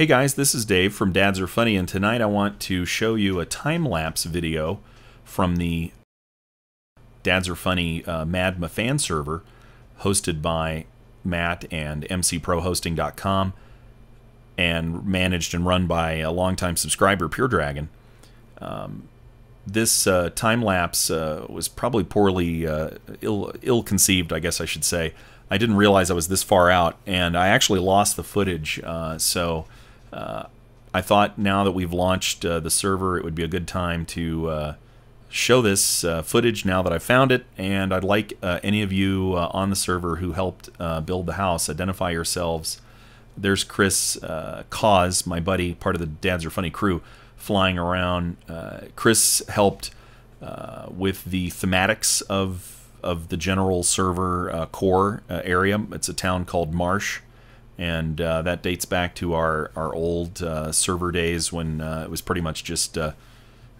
Hey guys, this is Dave from Dads Are Funny, and tonight I want to show you a time-lapse video from the Dads Are Funny uh, Madma fan server hosted by Matt and mcprohosting.com and managed and run by a longtime subscriber, Pure Dragon. Um, this uh, time-lapse uh, was probably poorly uh, ill, ill-conceived, I guess I should say. I didn't realize I was this far out, and I actually lost the footage, uh, so... Uh, I thought now that we've launched uh, the server, it would be a good time to uh, show this uh, footage now that I found it. And I'd like uh, any of you on the server who helped build the house, identify yourselves. There's Chris Cause, my buddy, part of the Dads Are Funny crew, flying around. Chris helped with the thematics of of the general server uh, core uh, area. It's a town called Marsh and uh, that dates back to our our old uh, server days when uh, it was pretty much just uh,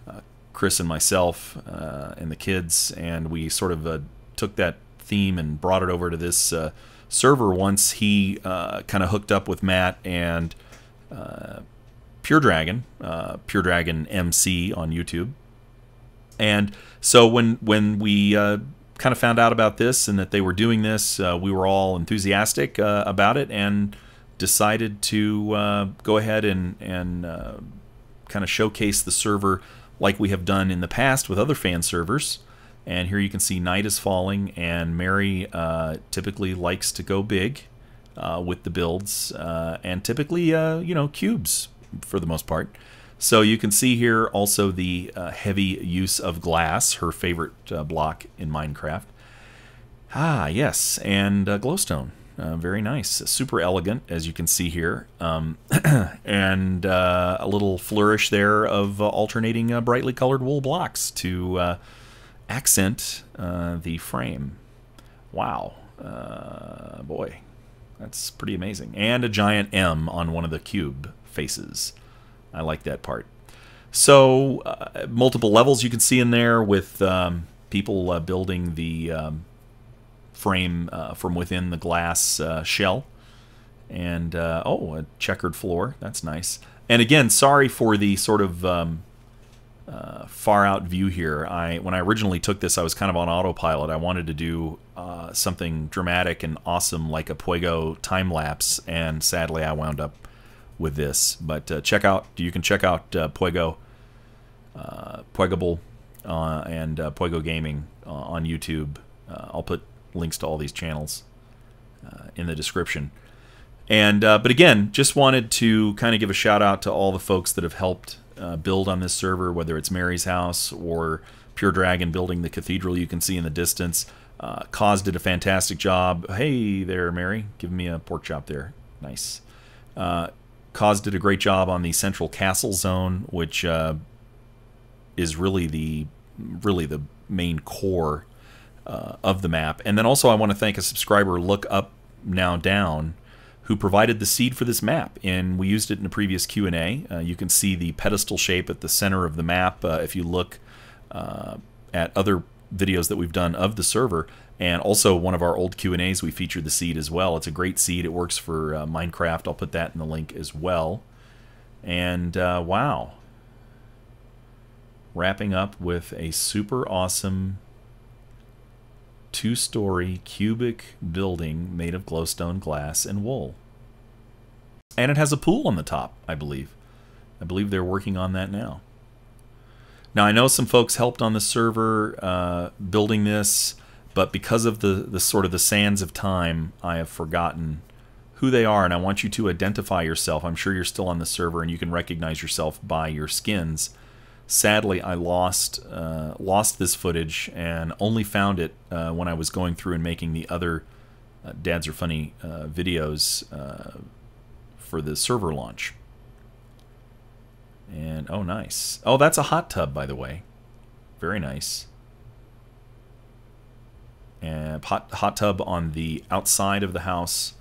uh, Chris and myself uh, and the kids, and we sort of took that theme and brought it over to this server once he kind of hooked up with Matt and Pure Dragon, Pure Dragon MC on YouTube, and so when when we kind of found out about this and that they were doing this, uh, we were all enthusiastic uh, about it and decided to uh, go ahead and, and uh, kind of showcase the server like we have done in the past with other fan servers. And here you can see Night is Falling, and Mary uh, typically likes to go big uh, with the builds, and typically, you know, cubes for the most part. So you can see here also the uh, heavy use of glass, her favorite uh, block in Minecraft. Ah, yes, and uh, glowstone. Uh, very nice. Super elegant, as you can see here. Um, and uh, a little flourish there of uh, alternating brightly colored wool blocks to accent the frame. Wow. boy, that's pretty amazing. And a giant M on one of the cube faces. I like that part. So uh, multiple levels you can see in there with um, people uh, building the um, frame uh, from within the glass uh, shell. And, uh, oh, a checkered floor. That's nice. And again, sorry for the sort of um, uh, far out view here. I When I originally took this, I was kind of on autopilot. I wanted to do something dramatic and awesome like a Puego time lapse, and sadly I wound up with this. But uh, check out, you can check out uh, Puego, uh, Puegable, uh, and uh, Puego Gaming uh, on YouTube. Uh, I'll put links to all these channels uh, in the description. And but again, just wanted to kind of give a shout out to all the folks that have helped build on this server, whether it's Mary's House or Pure Dragon building the cathedral you can see in the distance. Uh, Cause did a fantastic job. Hey there, Mary. Give me a pork chop there. Nice. Uh, Cause did a great job on the central castle zone, which uh, is really the really the main core uh, of the map. And then also, I want to thank a subscriber, Look Up Now Down, who provided the seed for this map, and we used it in a previous Q and A. Uh, you can see the pedestal shape at the center of the map uh, if you look uh, at other videos that we've done of the server. And also one of our old Q&As, we featured the seed as well. It's a great seed. It works for uh, Minecraft. I'll put that in the link as well. And uh, wow. Wrapping up with a super awesome two-story cubic building made of glowstone glass and wool. And it has a pool on the top, I believe. I believe they're working on that now. Now, I know some folks helped on the server uh, building this. But because of the, the sort of the sands of time, I have forgotten who they are, and I want you to identify yourself. I'm sure you're still on the server, and you can recognize yourself by your skins. Sadly, I lost uh, lost this footage and only found it uh, when I was going through and making the other uh, Dads Are Funny uh, videos uh, for the server launch. And oh, nice. Oh, that's a hot tub, by the way. Very nice and hot, hot tub on the outside of the house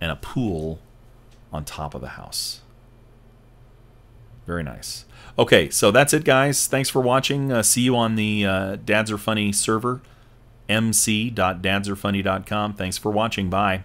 and a pool on top of the house. Very nice. Okay, so that's it, guys. Thanks for watching. Uh, see you on the uh, Dads Are Funny server, mc.dadsarefunny.com. Thanks for watching. Bye.